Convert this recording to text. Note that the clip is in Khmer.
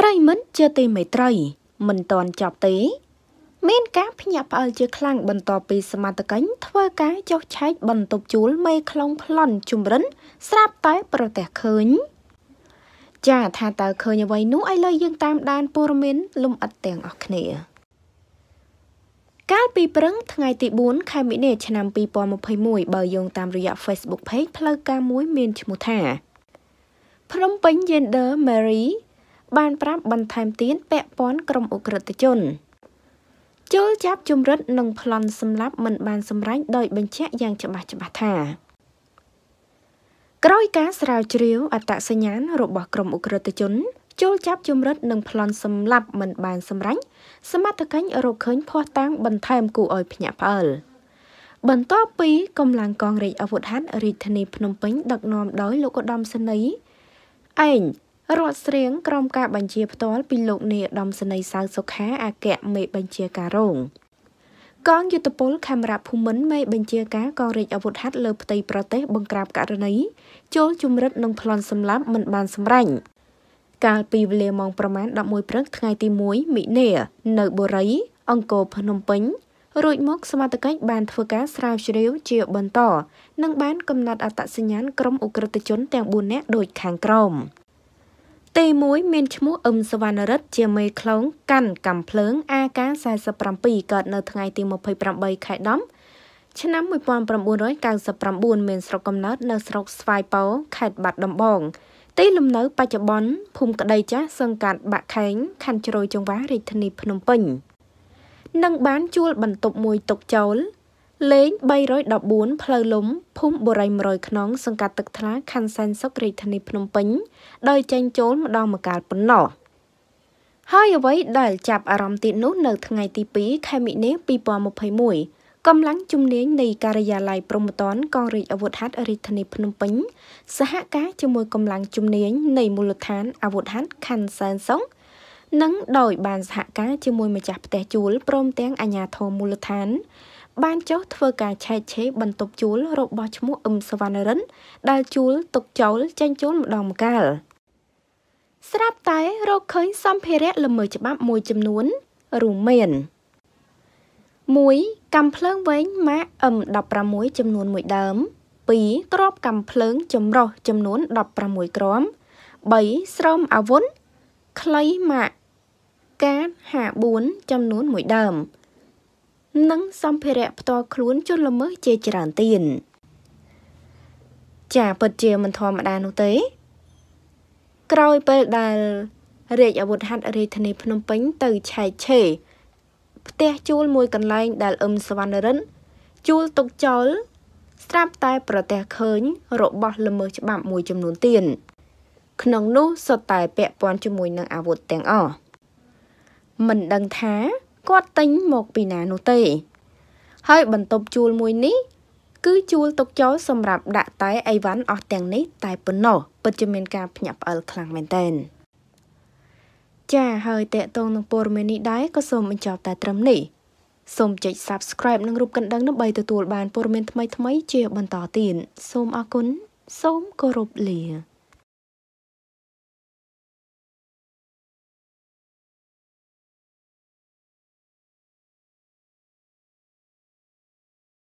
ប្រិមិត្តជាទីមេត្រី មិនតន់ចប់ទេ មានការភ្ញាក់ផ្អើលជាខ្លាំងបន្ទាប់ពីសមត្ថកិញធ្វើការចុះឆែកបន្ទប់ជួលមេខ្លងប្លន់ជំរិន ស្រាប់តែប្រទះឃើញចាថាតើឃើញអ្វីនោះឥឡូវយើងតាមដានព័ត៌មានលំអិតទាំងអស់គ្នា កាលពីព្រឹងថ្ងៃទី4ខែមិនិលឆ្នាំ2021បើយោងតាមរយៈ Facebook Page ផ្លូវការមួយមានឈ្មោះថាភ្នំពេញ Gender Mary បានប្រាប់បន្ថែមទៀតពាក់ព័ន្ធក្រុមអ ுக ្រិតជនចូលចាប់ជំរិត និងប្លន់សម្លាប់មិន បានសម្រេចដោយបញ្ជាក់យ៉ាងច្បាស់ច្បាស់ថាក្រោយការស្រាវជ្រាវអត្តសញ្ញាណរបស់ក្រុមអ ுக ្រិតជនចូលចាប់ជំរិតនិងប្លន់សម្លាប់មិនបានសម្រេចសមត្ថកិច្ចរកឃើញភ័ស្តុតាង បន្ថែមគួរឲ្យភ្ញាក់ផ្អើលបន្ទាប់ពីកម្លាំងកងរាជអាវុធហត្ថរាជធានីភ្នំពេញដឹកនាំដោយលោកឧត្តមសេនីយ៍ឯងរដ្ឋស្រៀងក្រោមការបញ្ជាផ្ទាល់ពីលោកនាយឧត្តមសេនីយ៍សៅសុខាអគ្គមេបញ្ជាការរងកងយុទ្ធពលខេមរៈភូមិន្ទមេបញ្ជាការកងរាជអាវុធហត្ថលើផ្ទៃប្រទេស បង្ក្រាបករណីចូលជំរិតនិងប្លន់សម្លាប់មិនបានសម្រេចកាលពីវេលាម៉ោងប្រមាណ11ព្រឹកថ្ងៃទី1មិនិលនៅបុរីអង្គរភ្នំពេញរួចមក សមាជិកបាន ធ្វើការស្រាវជ្រាវជាបន្ត និងបានកំណត់អត្តសញ្ញាណក្រុមអ ுக ្រិតជនទាំង4នាក់ដូចខាងក្រោមទី1មានឈ្មោះអឹមសវណ្ណរិទ្ធជាមេខ្លោងកាន់កំភ្លើង AK47 កើតនៅថ្ងៃទី28ខែដុំឆ្នាំ1999មានស្រុកកំណើតនៅស្រុកស្វាយប៉ូខេត្តបាត់ដំបង ទីលំនៅ បច្ចុប្បន្នភូមិក្តីចាស់សង្កាត់បាក់ខែងខណ្ឌជ្រោយចង្វារាជធានីភ្នំពេញនឹងបានជួលបន្ទប់មួយទុកចោលលេខ314ផ្លូវលំភូមិបុរី100ខ្នងសង្កាត់ទឹកថ្លាខណ្ឌសែនសុខរាជធានីភ្នំពេញដោយចេញចូលម្ដងម្កាលប៉ុណ្ណោះហើយអ្វីដែលចាប់អារម្មណ៍ទៀតនោះនៅថ្ងៃ ទី2ខែមិនិល2021កម្លាំងជំនាញនៃការិយាល័យប្រំពតនកងរាជអាវុធហត្ថរាជធានីភ្នំពេញសហការជាមួយកម្លាំងជំនាញនៃមូលដ្ឋាន អាវុធហត្ថខណ្ឌសែនសុខនិងដោយ បានសហការជាមួយម្ចាស់ផ្ទះជួលព្រមទាំងអាជ្ញាធរមូលដ្ឋានបានចុះធ្វើការឆែកឆេរបន្ទប់ជួលរបស់ឈ្មោះអឹមសវណ្ណរិនដែលជួល ទុកចោលចាញ់ចូលម្ដងម្កាល ស្រាប់តែរកឃើញសម្ភារៈល្មើច្បាប់មួយចំនួនរួមមាន1កាំភ្លើងវែងម៉ាក M16 ចំនួន1ដើម2ទ្របកាំភ្លើងចម្រោះចំនួន16គ្រាប់3ស្រោមអាវុធខ្លីម៉ាក K54 ចំនួន1ដើមនិងសម្ភារៈផ្ទាល់ខ្លួនជនល្មើសជាច្រើនទៀតចាពិតជាមិនធម្មតានោះទេ ក្រោយពេលដែលរាជអាវុធហត្ថរាជធានីភ្នំពេញទៅឆែកឆេរផ្ទះជួលមួយកន្លែងដែលអឹមសវណ្ណរិនជួលទុកចោលស្រាប់តែប្រទះឃើញ របស់ល្មើសច្បាប់មួយចំនួនទៀតក្នុងនោះសុទ្ធតែពាក់ព័ន្ធជាមួយនឹងអាវុធទាំងអស់មិនដឹងថាគាត់ទិញមកពីណានោះទេ ហើយបន្ទប់ជួលមួយនេះ គឺជួលទុកចោលសម្រាប់ដាក់តែអីវ៉ាន់អស់ទាំងនេះតែប៉ុណ្ណោះពិតជាមានការភ្ញាក់ផ្អើលខ្លាំងមែនទែនចាហើយតេតងនឹងព័ត៌មាននេះដែរក៏សូមបញ្ចប់តែត្រឹមនេះសូមចុច Subscribe និងរូបកណ្ដឹងដើម្បីទទួលបានព័ត៌មានថ្មីៗជាបន្តទៀតសូមអរគុណសូមគោរពលា